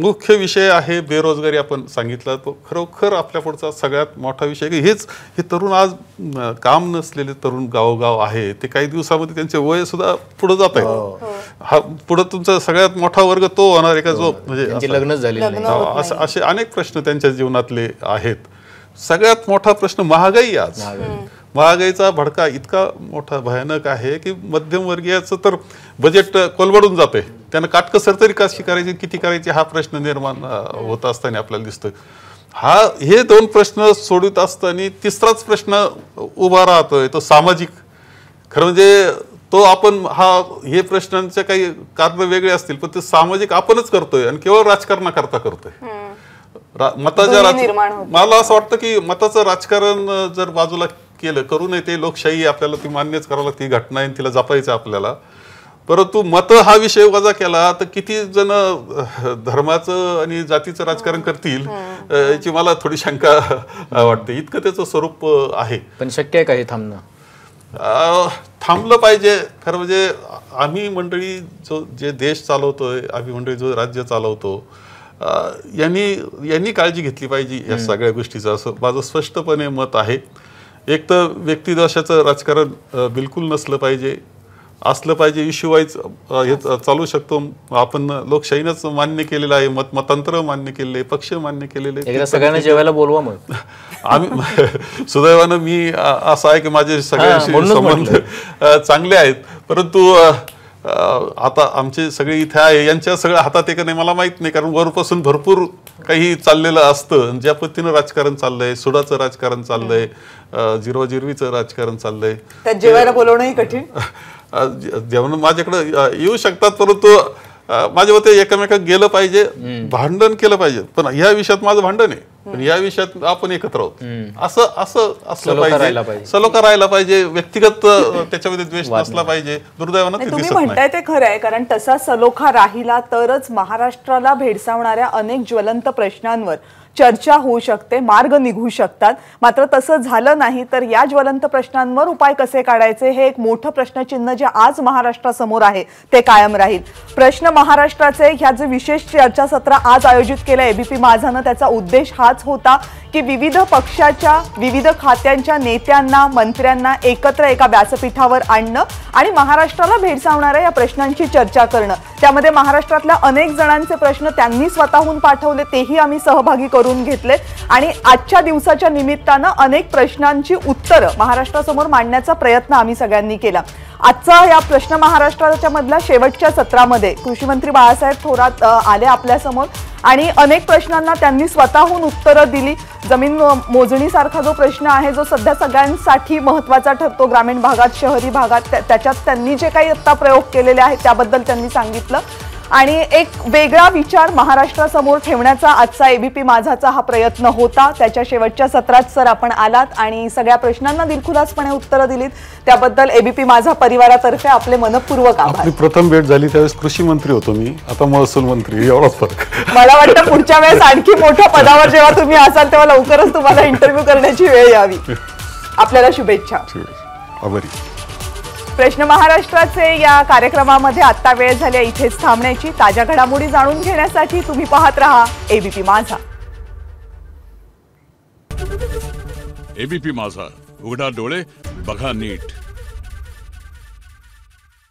मुख्य विषय आहे बेरोजगारी आपण सांगितला तो खरोखर आपल्या पुढचा सगळ्यात मोठा विषय की हेच हे तरुण आज काम नसलेले तरुण गावोगाव आहे ते काही दिवसामध्ये त्यांचे वय सुद्धा पुढे जात आहे हो. हो. हा पुढे तुमचा सगळ्यात मोठा वर्ग तो होणार आहे का जो हो. म्हणजे लग्न झाले असे अनेक प्रश्न त्यांच्या जीवनातले आहेत सगळ्यात मोठा प्रश्न महागाई आज महागाईचा भडका इतका मोठा भयानक आहे की मध्यमवर्गीयाचं तर बजेट कोलबडून जाते त्यांना काटकसर तरी कशी करायची किती करायची हा प्रश्न निर्माण होत असताना आपल्याला दिसतोय हा हे दोन प्रश्न सोडवित असताना तिसराच प्रश्न उभा राहतोय तो सामाजिक खरं म्हणजे तो आपण हा हे प्रश्नांचे काही कारण वेगळे असतील पण ते सामाजिक आपणच करतोय आणि केवळ राजकारणा करता करतोय मताच्या मला असं वाटतं की मताचं राजकारण जर बाजूला केलं करू नये ते लोकशाही आपल्याला ती मान्यच करावं ती घटना आहे तिला जपायचं आपल्याला परंतु मत हा विषय वजा केला तर किती जण धर्माचं आणि जातीचं राजकारण करतील याची मला थोडी शंका वाटते इतकं त्याचं स्वरूप आहे पण शक्य आहे का हे थांबणं थांबलं पाहिजे खरं म्हणजे आम्ही मंडळी जो जे देश चालवतोय आम्ही मंडळी जो राज्य चालवतो यांनी यांनी काळजी घेतली पाहिजे या सगळ्या गोष्टीचं असं माझं स्पष्टपणे मत आहे एक तर व्यक्तिदोषाचं राजकारण बिलकुल नसलं पाहिजे असलं पाहिजे इश्यू वाईज हे चालू शकतो आपण लोकशाहीनंच मान्य केलेलं आहे मत मतांतर मान्य केलेले पक्ष मान्य केलेले सगळ्यांना जेवायला बोलवा मग आम्ही सुदैवानं मी असं आहे की माझे सगळ्यांशी संबंध चांगले आहेत परंतु आता आमचे सगळे इथे आहे यांच्या सगळ्या हातात एक नाही मला माहित नाही कारण वरपासून भरपूर काही चाललेलं असतं ज्या पद्धतीनं राजकारण चाललंय सुडाचं राजकारण चाललंय जिरवाजिरवीचं राजकारण चाललंय जेवायला बोलवणंही कठीण जेवण माझ्याकडे येऊ शकतात परंतु माझ्या मते एकमेकात गेलं पाहिजे भांडण केलं पाहिजे पण या विषयात माझं भांडण आहे पण या विषयात आपण एकत्र आहोत असं असं असलं पाहिजे सलोखा राहायला पाहिजे व्यक्तिगत त्याच्यामध्ये द्वेष नसला पाहिजे दुर्दैवानं तुम्ही म्हणताय ते खरं आहे कारण तसा सलोखा राहिला तरच महाराष्ट्राला भेडसावणाऱ्या अनेक ज्वलंत प्रश्नांवर चर्चा होऊ शकते मार्ग निघू शकतात मात्र तसं झालं नाही तर या ज्वलंत प्रश्नांवर उपाय कसे काढायचे हे एक मोठं प्रश्नचिन्ह जे आज महाराष्ट्रासमोर आहे ते कायम राहील प्रश्न महाराष्ट्राचे ह्या जे विशेष चर्चासत्र आज आयोजित केलं एबीपी माझानं त्याचा उद्देश हाच होता की विविध पक्षाच्या विविध खात्यांच्या नेत्यांना मंत्र्यांना एकत्र एका व्यासपीठावर आणणं आणि महाराष्ट्राला भेडसावणाऱ्या या प्रश्नांची चर्चा करणं त्यामध्ये महाराष्ट्रातल्या अनेक जणांचे प्रश्न त्यांनी स्वतःहून पाठवले तेही आम्ही सहभागी करू करून घेतले आणि आजच्या दिवसाच्या निमित्तानं अनेक प्रश्नांची उत्तरं महाराष्ट्रासमोर मांडण्याचा प्रयत्न आम्ही सगळ्यांनी केला आजचा या प्रश्न महाराष्ट्राच्या मधल्या शेवटच्या सत्रामध्ये कृषी मंत्री बाळासाहेब थोरात आले आपल्यासमोर आणि अनेक प्रश्नांना त्यांनी स्वतःहून उत्तरं दिली जमीन मोजणीसारखा जो प्रश्न आहे जो सध्या सगळ्यांसाठी महत्वाचा ठरतो ग्रामीण भागात शहरी भागात त्याच्यात त्यांनी जे काही आत्ता प्रयोग केलेले आहेत त्याबद्दल त्यांनी सांगितलं आणि एक वेगळा विचार महाराष्ट्रासमोर ठेवण्याचा आजचा एबीपी माझाचा हा प्रयत्न होता त्याच्या शेवटच्या सत्रात सर आपण आलात आणि सगळ्या प्रश्नांना दिलखुलासपणे उत्तरं दिलीत त्याबद्दल एबीपी माझा परिवारातर्फे आपले मनपूर्वक आभार प्रथम भेट झाली त्यावेळेस कृषी मंत्री होतो मी आता महसूल मंत्री मला वाटतं पुढच्या वेळेस आणखी मोठ्या पदावर जेव्हा तुम्ही असाल तेव्हा लवकरच तुम्हाला इंटरव्ह्यू करण्याची वेळ यावी आपल्याला शुभेच्छा आभारी प्रश्न महाराष्ट्राचे या कार्यक्रमामध्ये आत्ता वेळ झाल्या इथेच थांबण्याची ताज्या घडामोडी जाणून घेण्यासाठी तुम्ही पाहत रहा एबीपी माझा एबीपी माझा उघडा डोळे बघा नीट